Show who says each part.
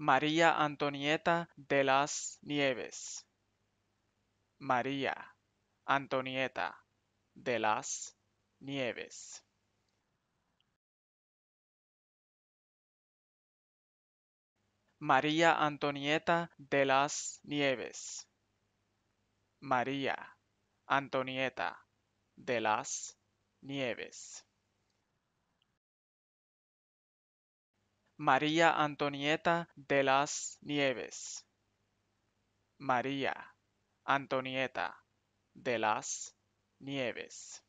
Speaker 1: María Antonieta de las Nieves. María Antonieta de
Speaker 2: las Nieves.
Speaker 1: María Antonieta de las Nieves. María Antonieta de las Nieves. María Antonieta de las Nieves.
Speaker 2: María Antonieta de las Nieves.